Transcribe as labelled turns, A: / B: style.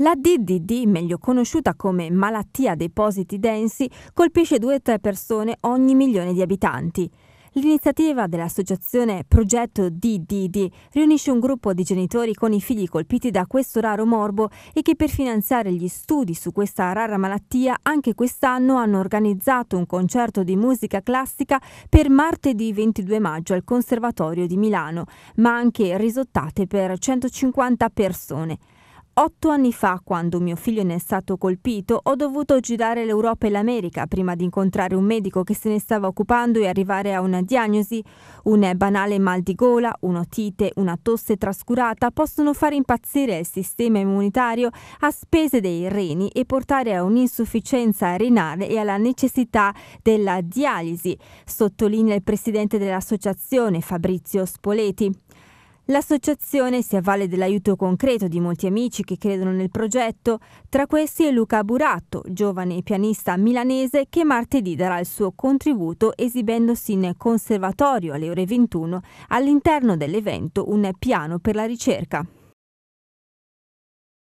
A: La DDD, meglio conosciuta come malattia dei positi densi, colpisce 2-3 persone ogni milione di abitanti. L'iniziativa dell'associazione Progetto DDD riunisce un gruppo di genitori con i figli colpiti da questo raro morbo e che per finanziare gli studi su questa rara malattia anche quest'anno hanno organizzato un concerto di musica classica per martedì 22 maggio al Conservatorio di Milano, ma anche risottate per 150 persone. Otto anni fa, quando mio figlio ne è stato colpito, ho dovuto girare l'Europa e l'America prima di incontrare un medico che se ne stava occupando e arrivare a una diagnosi. Un banale mal di gola, un'otite, una tosse trascurata possono far impazzire il sistema immunitario a spese dei reni e portare a un'insufficienza renale e alla necessità della dialisi, sottolinea il presidente dell'associazione Fabrizio Spoleti. L'associazione si avvale dell'aiuto concreto di molti amici che credono nel progetto, tra questi è Luca Buratto, giovane pianista milanese che martedì darà il suo contributo esibendosi in conservatorio alle ore 21 all'interno dell'evento Un piano per la ricerca.